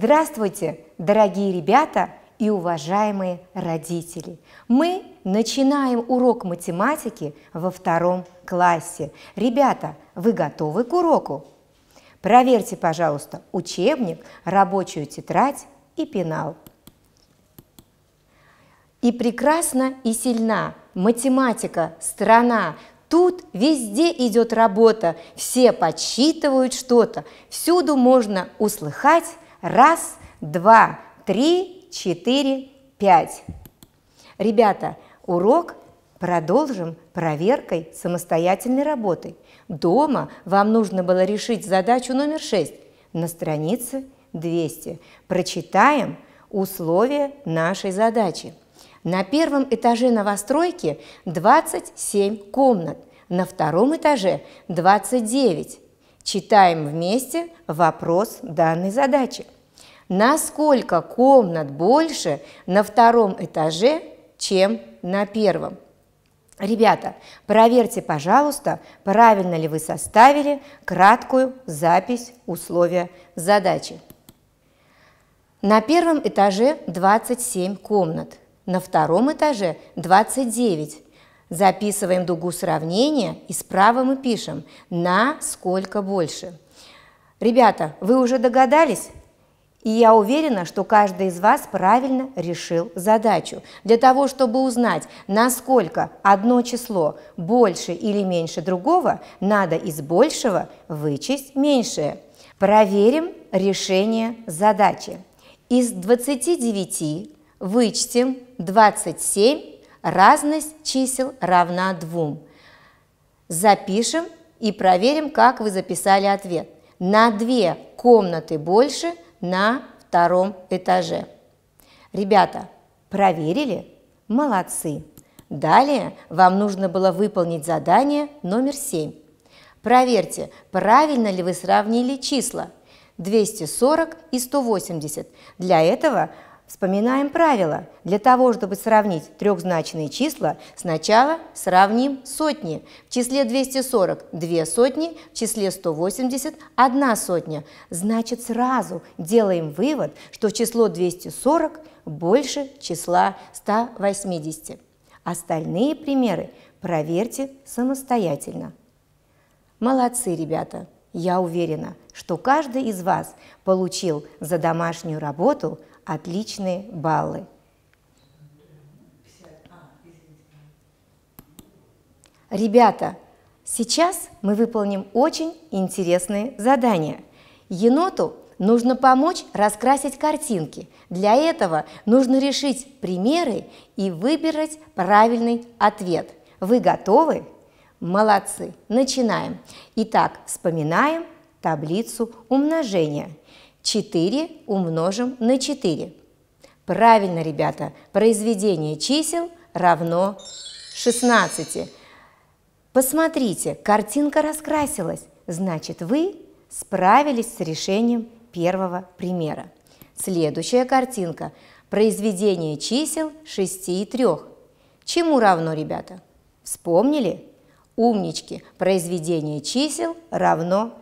Здравствуйте, дорогие ребята и уважаемые родители! Мы начинаем урок математики во втором классе. Ребята, вы готовы к уроку? Проверьте, пожалуйста, учебник, рабочую тетрадь и пенал. И прекрасна, и сильна математика, страна, Тут везде идет работа, все подсчитывают что-то, всюду можно услыхать Раз, два, три, четыре, пять. Ребята, урок продолжим проверкой самостоятельной работы. Дома вам нужно было решить задачу номер шесть на странице 200. Прочитаем условия нашей задачи. На первом этаже новостройки 27 комнат, на втором этаже 29. Читаем вместе вопрос данной задачи. Насколько комнат больше на втором этаже, чем на первом? Ребята, проверьте, пожалуйста, правильно ли вы составили краткую запись условия задачи. На первом этаже 27 комнат, на втором этаже 29, Записываем дугу сравнения и справа мы пишем «на сколько больше». Ребята, вы уже догадались? И я уверена, что каждый из вас правильно решил задачу. Для того, чтобы узнать, насколько одно число больше или меньше другого, надо из большего вычесть меньшее. Проверим решение задачи. Из 29 вычтем 27 Разность чисел равна двум. Запишем и проверим, как вы записали ответ. На две комнаты больше на втором этаже. Ребята, проверили? Молодцы! Далее вам нужно было выполнить задание номер 7. Проверьте, правильно ли вы сравнили числа 240 и 180. Для этого Вспоминаем правило. Для того, чтобы сравнить трехзначные числа, сначала сравним сотни. В числе 240 – две сотни, в числе 180 – одна сотня. Значит, сразу делаем вывод, что число 240 больше числа 180. Остальные примеры проверьте самостоятельно. Молодцы, ребята! Я уверена, что каждый из вас получил за домашнюю работу – отличные баллы. Ребята, сейчас мы выполним очень интересные задания. Еноту нужно помочь раскрасить картинки. Для этого нужно решить примеры и выбирать правильный ответ. Вы готовы? Молодцы! Начинаем. Итак, вспоминаем таблицу умножения. 4 умножим на 4. Правильно, ребята, произведение чисел равно 16. Посмотрите, картинка раскрасилась, значит вы справились с решением первого примера. Следующая картинка – произведение чисел 6 и 3. Чему равно, ребята? Вспомнили? Умнички, произведение чисел равно,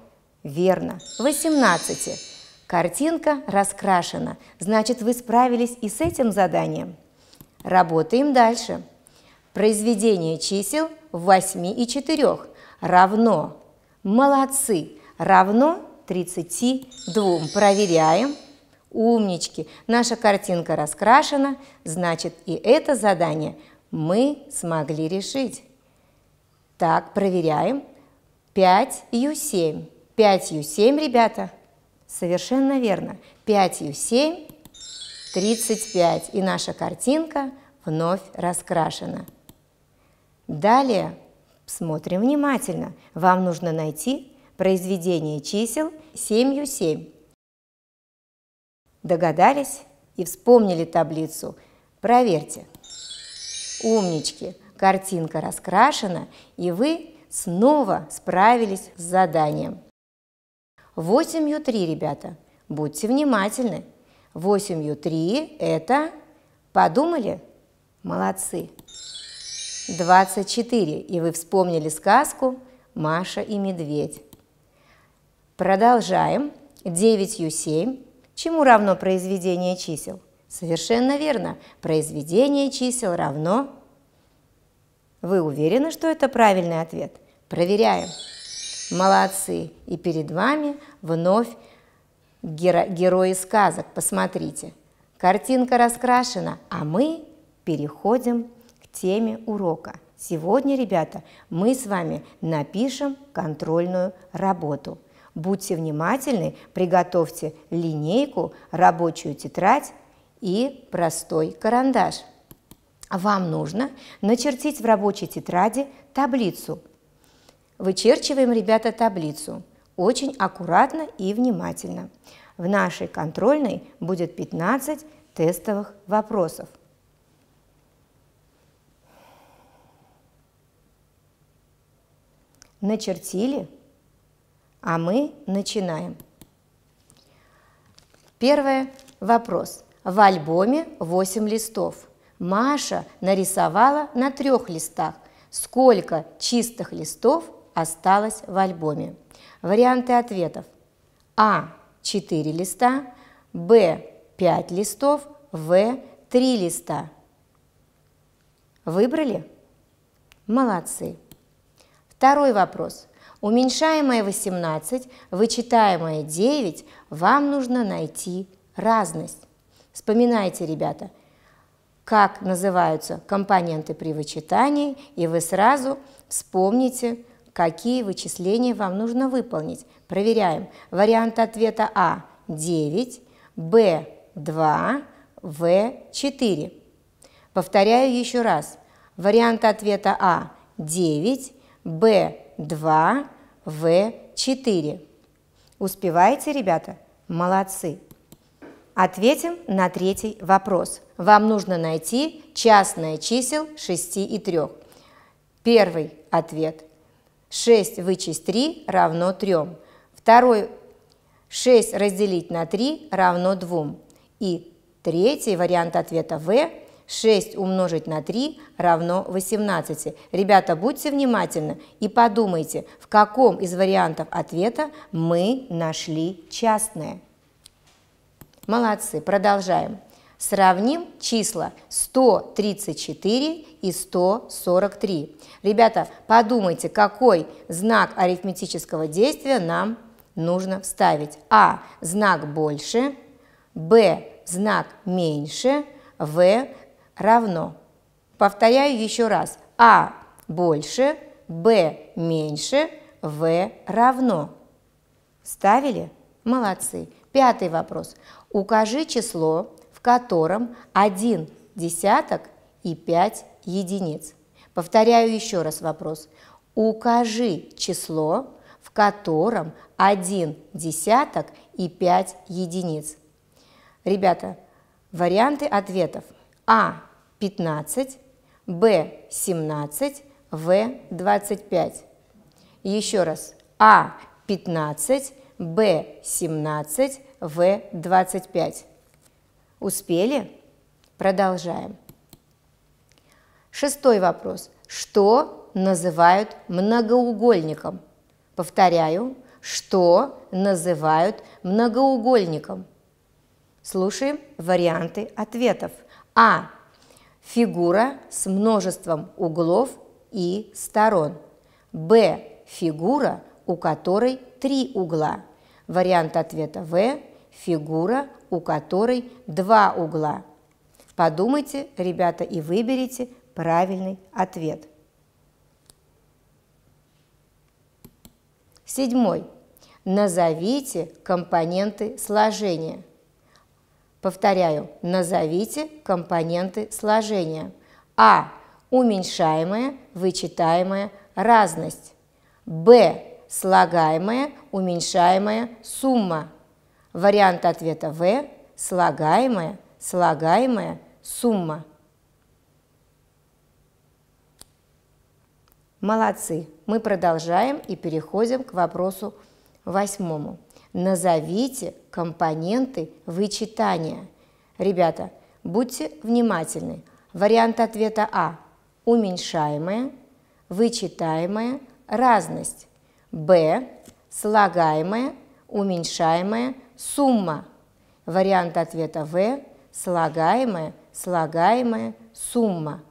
верно, 18. Картинка раскрашена, значит вы справились и с этим заданием. Работаем дальше. Произведение чисел 8 и 4 равно, молодцы, равно 32. Проверяем. Умнички, наша картинка раскрашена, значит и это задание мы смогли решить. Так, проверяем. 5 Ю7. 5 Ю7, ребята, Совершенно верно. 5 7 – 35. И наша картинка вновь раскрашена. Далее смотрим внимательно. Вам нужно найти произведение чисел 7 7. Догадались и вспомнили таблицу? Проверьте. Умнички! Картинка раскрашена, и вы снова справились с заданием. Восемью три, ребята. Будьте внимательны. Восемью три – это... Подумали? Молодцы. 24. И вы вспомнили сказку «Маша и медведь». Продолжаем. 9 7. Чему равно произведение чисел? Совершенно верно. Произведение чисел равно... Вы уверены, что это правильный ответ? Проверяем. Молодцы! И перед вами вновь геро- герои сказок. Посмотрите, картинка раскрашена, а мы переходим к теме урока. Сегодня, ребята, мы с вами напишем контрольную работу. Будьте внимательны, приготовьте линейку, рабочую тетрадь и простой карандаш. Вам нужно начертить в рабочей тетради таблицу – Вычерчиваем, ребята, таблицу очень аккуратно и внимательно. В нашей контрольной будет 15 тестовых вопросов. Начертили? А мы начинаем. Первое. Вопрос. В альбоме 8 листов. Маша нарисовала на трех листах. Сколько чистых листов осталось в альбоме. Варианты ответов. А. 4 листа. Б. 5 листов. В. 3 листа. Выбрали? Молодцы. Второй вопрос. Уменьшаемое 18, вычитаемое 9, вам нужно найти разность. Вспоминайте, ребята, как называются компоненты при вычитании, и вы сразу вспомните, какие вычисления вам нужно выполнить. Проверяем. Варианты ответа А – 9, Б – 2, В – 4. Повторяю еще раз. Варианты ответа А – 9, Б – 2, В – 4. Успеваете, ребята? Молодцы! Ответим на третий вопрос. Вам нужно найти частное чисел 6 и 3. Первый ответ 6 вычесть 3 равно 3. Второй 6 разделить на 3 равно 2. И третий вариант ответа В 6 умножить на 3 равно 18. Ребята, будьте внимательны и подумайте, в каком из вариантов ответа мы нашли частное. Молодцы, продолжаем. Сравним числа 134 и 143. Ребята, подумайте, какой знак арифметического действия нам нужно вставить. А – знак больше, Б – знак меньше, В – равно. Повторяю еще раз. А – больше, Б – меньше, В – равно. Ставили? Молодцы. Пятый вопрос. Укажи число в котором один десяток и пять единиц. Повторяю еще раз вопрос. Укажи число, в котором один десяток и пять единиц. Ребята, варианты ответов. А 15, Б 17, В 25. Еще раз. А 15, Б 17, В 25. Успели? Продолжаем. Шестой вопрос. Что называют многоугольником? Повторяю, что называют многоугольником? Слушаем варианты ответов. А. Фигура с множеством углов и сторон. Б. Фигура, у которой три угла. Вариант ответа В. Фигура, у которой два угла. Подумайте, ребята, и выберите правильный ответ. Седьмой. Назовите компоненты сложения. Повторяю, назовите компоненты сложения. А. Уменьшаемая, вычитаемая разность. Б. Слагаемая, уменьшаемая сумма. Вариант ответа В – слагаемая, слагаемая сумма. Молодцы! Мы продолжаем и переходим к вопросу восьмому. Назовите компоненты вычитания. Ребята, будьте внимательны. Вариант ответа А – уменьшаемая, вычитаемая разность. Б – слагаемая, уменьшаемая сумма. Вариант ответа В – слагаемая, слагаемая, сумма.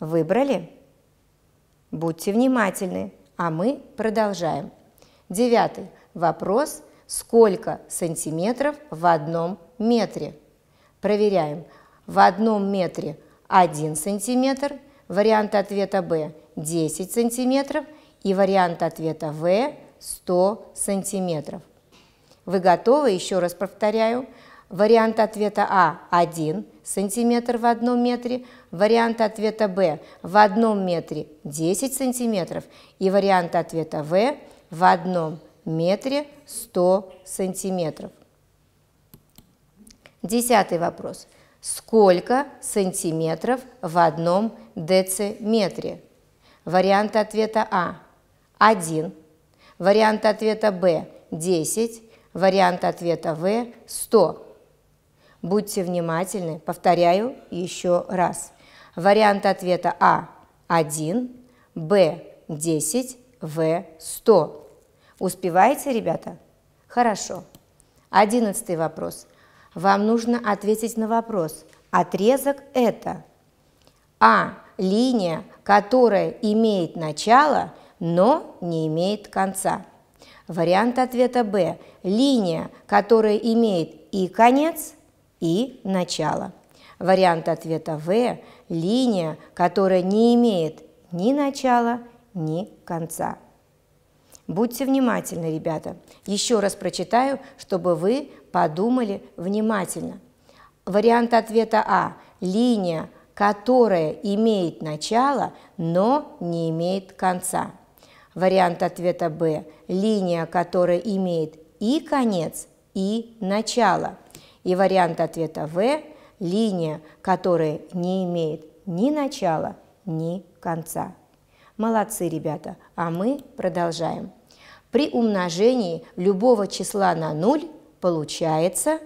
Выбрали? Будьте внимательны, а мы продолжаем. Девятый вопрос – сколько сантиметров в одном метре? Проверяем. В одном метре 1 сантиметр, вариант ответа Б – 10 сантиметров и вариант ответа В – 100 сантиметров. Вы готовы? Еще раз повторяю. Вариант ответа А – 1 сантиметр в одном метре, вариант ответа Б – в одном метре 10 сантиметров и вариант ответа В – в одном метре 100 сантиметров. Десятый вопрос. Сколько сантиметров в одном дециметре? Вариант ответа А – 1, вариант ответа Б – 10, Вариант ответа В – 100. Будьте внимательны, повторяю еще раз. Вариант ответа А – 1, Б – 10, В – 100. Успеваете, ребята? Хорошо. Одиннадцатый вопрос. Вам нужно ответить на вопрос. Отрезок – это А – линия, которая имеет начало, но не имеет конца. Вариант ответа Б – линия, которая имеет и конец, и начало. Вариант ответа В – линия, которая не имеет ни начала, ни конца. Будьте внимательны, ребята. Еще раз прочитаю, чтобы вы подумали внимательно. Вариант ответа А – линия, которая имеет начало, но не имеет конца. Вариант ответа Б – линия, которая имеет и конец, и начало. И вариант ответа В – линия, которая не имеет ни начала, ни конца. Молодцы, ребята, а мы продолжаем. При умножении любого числа на нуль получается...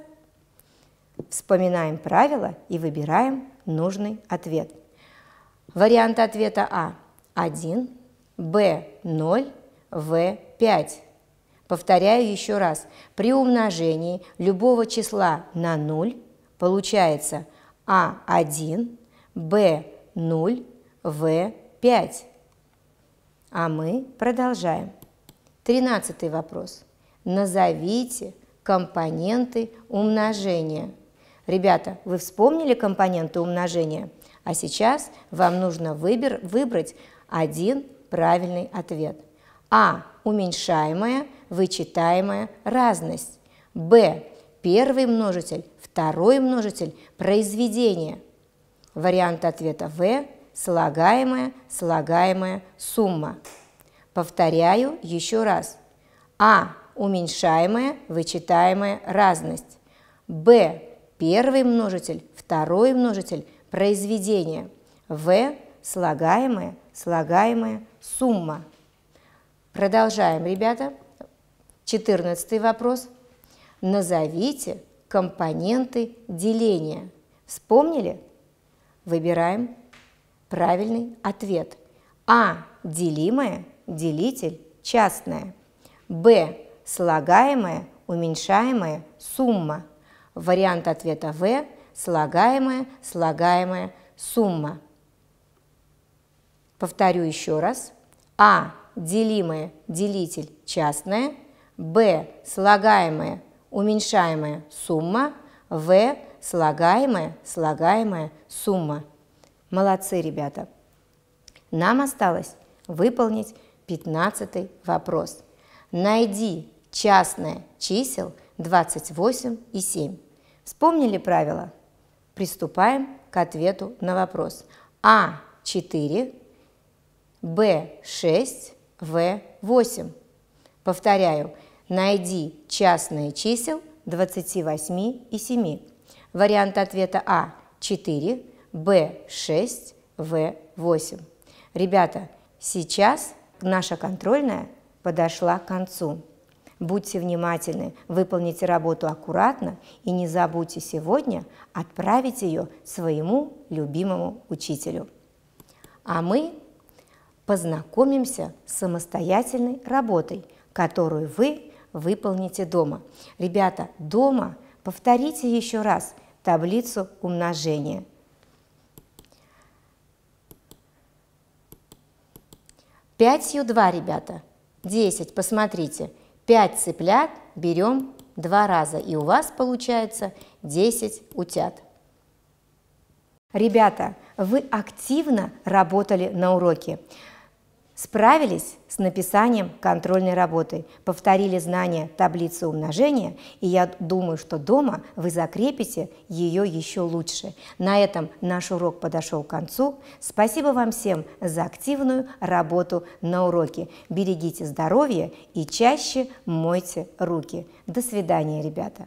Вспоминаем правило и выбираем нужный ответ. Вариант ответа А – 1 B0, V5. Повторяю еще раз. При умножении любого числа на 0 получается А1, Б0, В5. А мы продолжаем. Тринадцатый вопрос. Назовите компоненты умножения. Ребята, вы вспомнили компоненты умножения? А сейчас вам нужно выбер, выбрать один правильный ответ. А. Уменьшаемая, вычитаемая разность. Б. Первый множитель, второй множитель, произведение. Вариант ответа В. Слагаемая, слагаемая сумма. Повторяю еще раз. А. Уменьшаемая, вычитаемая разность. Б. Первый множитель, второй множитель, произведение. В. Слагаемое, слагаемая сумма. Продолжаем, ребята. 14 вопрос. Назовите компоненты деления. Вспомнили? Выбираем правильный ответ. А. Делимое, делитель, частное. Б. Слагаемое, уменьшаемое, сумма. Вариант ответа В. Слагаемое, слагаемое, сумма. Повторю еще раз. А делимое делитель частное, Б слагаемое уменьшаемая сумма, В слагаемая слагаемая сумма. Молодцы, ребята. Нам осталось выполнить 15 вопрос. Найди частное чисел 28 и 7. Вспомнили правила? Приступаем к ответу на вопрос. А4 B6, В8. Повторяю, найди частные чисел 28 и 7. Вариант ответа А – 4, Б – 6, В – 8. Ребята, сейчас наша контрольная подошла к концу. Будьте внимательны, выполните работу аккуратно и не забудьте сегодня отправить ее своему любимому учителю. А мы познакомимся с самостоятельной работой, которую вы выполните дома. Ребята, дома повторите еще раз таблицу умножения. Пятью два, ребята. десять. посмотрите, пять цыплят берем два раза, и у вас получается десять утят. Ребята, вы активно работали на уроке. Справились с написанием контрольной работы, повторили знания таблицы умножения, и я думаю, что дома вы закрепите ее еще лучше. На этом наш урок подошел к концу. Спасибо вам всем за активную работу на уроке. Берегите здоровье и чаще мойте руки. До свидания, ребята!